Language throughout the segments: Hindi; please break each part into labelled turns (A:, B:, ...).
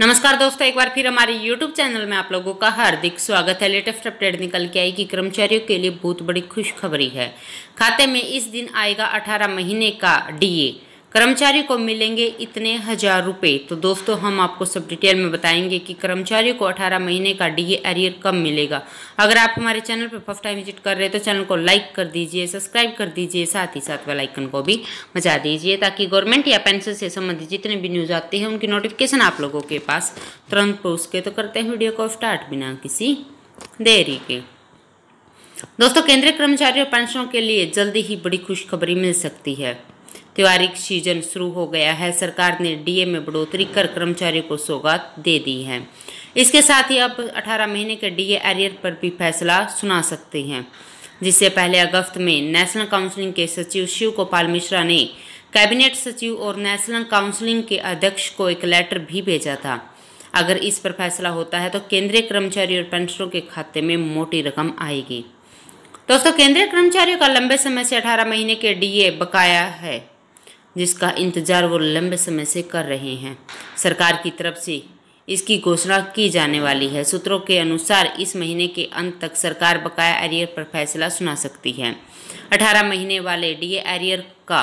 A: नमस्कार दोस्तों एक बार फिर हमारे YouTube चैनल में आप लोगों का हार्दिक स्वागत है लेटेस्ट अपडेट निकल के आई कि कर्मचारियों के लिए बहुत बड़ी खुशखबरी है खाते में इस दिन आएगा 18 महीने का डीए कर्मचारी को मिलेंगे इतने हज़ार रुपये तो दोस्तों हम आपको सब डिटेल में बताएंगे कि कर्मचारी को 18 महीने का डी एरियर कब मिलेगा अगर आप हमारे चैनल पर फर्स्ट टाइम विजिट कर रहे हैं तो चैनल को लाइक कर दीजिए सब्सक्राइब कर दीजिए साथ ही साथ बेल आइकन को भी बचा दीजिए ताकि गवर्नमेंट या पेंशन से संबंधित जितने भी न्यूज़ आती है उनकी नोटिफिकेशन आप लोगों के पास तुरंत पहुँच के तो करते हैं वीडियो को स्टार्ट बिना किसी देरी के दोस्तों केंद्रीय कर्मचारी और पेंशनों के लिए जल्दी ही बड़ी खुशखबरी मिल सकती है त्योहारिक सीजन शुरू हो गया है सरकार ने डीए में बढ़ोतरी कर कर्मचारियों को सौगात दे दी है इसके साथ ही अब 18 महीने के डीए एरियर पर भी फैसला सुना सकते हैं जिससे पहले अगस्त में नेशनल काउंसिलिंग के सचिव शिव गोपाल मिश्रा ने कैबिनेट सचिव और नेशनल काउंसिलिंग के अध्यक्ष को एक लेटर भी भेजा था अगर इस पर फैसला होता है तो केंद्रीय कर्मचारी और पेंशनरों के खाते में मोटी रकम आएगी दोस्तों केंद्रीय कर्मचारियों का लंबे समय से 18 महीने के डीए बकाया है जिसका इंतज़ार वो लंबे समय से कर रहे हैं सरकार की तरफ से इसकी घोषणा की जाने वाली है सूत्रों के अनुसार इस महीने के अंत तक सरकार बकाया एरियर पर फैसला सुना सकती है 18 महीने वाले डीए एरियर का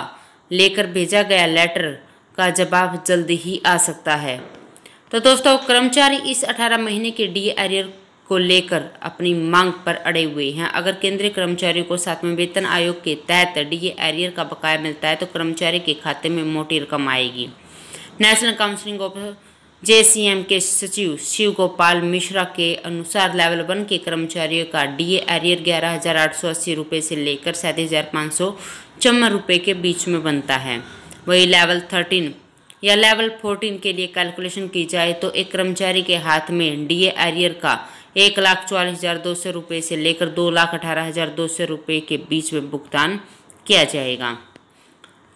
A: लेकर भेजा गया लेटर का जवाब जल्द ही आ सकता है तो दोस्तों कर्मचारी इस 18 महीने के डी एरियर को लेकर अपनी मांग पर अड़े हुए हैं अगर केंद्रीय कर्मचारियों को सातवें वेतन आयोग के तहत डीए एरियर का बकाया मिलता है तो कर्मचारी के खाते में मोटी रकम आएगी नेशनल काउंसिलिंग ऑफ जेसीएम के सचिव शिव गोपाल मिश्रा के अनुसार लेवल वन के कर्मचारियों का डीए एरियर ग्यारह हज़ार आठ सौ अस्सी रुपये से लेकर सैंतीस हज़ार पाँच सौ चौवन रुपये के बीच में बनता है वही लेवल थर्टीन या लेवल फोर्टीन के लिए कैलकुलेशन की जाए तो एक कर्मचारी के हाथ में डीए एरियर का एक लाख चौवालीस हज़ार दो सौ रुपये से लेकर दो लाख अठारह हज़ार दो सौ रुपये के बीच में भुगतान किया जाएगा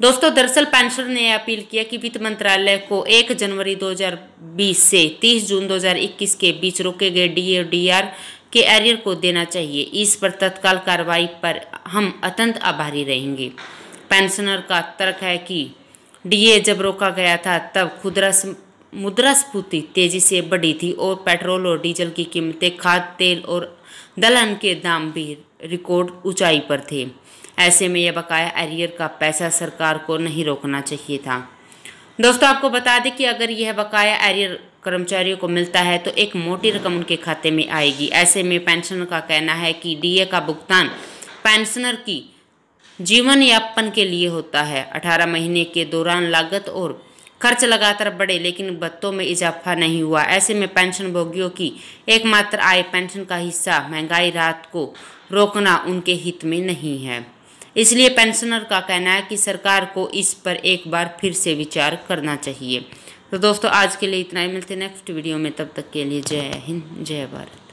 A: दोस्तों दरअसल पेंशनर ने अपील किया कि वित्त मंत्रालय को 1 जनवरी 2020 से 30 जून 2021 के बीच रोके गए डी और डी के एरियर को देना चाहिए इस पर तत्काल कार्रवाई पर हम अत्यंत आभारी रहेंगे पेंशनर का तर्क है कि डीए जब रोका गया था तब खुदरा मुद्रास्फूर्ति तेजी से बढ़ी थी और पेट्रोल और डीजल की कीमतें खाद तेल और दलहन के दाम भी रिकॉर्ड ऊंचाई पर थे ऐसे में यह बकाया एरियर का पैसा सरकार को नहीं रोकना चाहिए था दोस्तों आपको बता दें कि अगर यह बकाया एरियर कर्मचारियों को मिलता है तो एक मोटी रकम उनके खाते में आएगी ऐसे में पेंशनर का कहना है कि डीए का भुगतान पेंशनर की जीवन यापन के लिए होता है 18 महीने के दौरान लागत और खर्च लगातार बढ़े लेकिन भत्तों में इजाफा नहीं हुआ ऐसे में पेंशन भोगियों की एकमात्र आय पेंशन का हिस्सा महंगाई रात को रोकना उनके हित में नहीं है इसलिए पेंशनर का कहना है कि सरकार को इस पर एक बार फिर से विचार करना चाहिए तो दोस्तों आज के लिए इतना ही मिलते नेक्स्ट वीडियो में तब तक के लिए जय हिंद जय भारत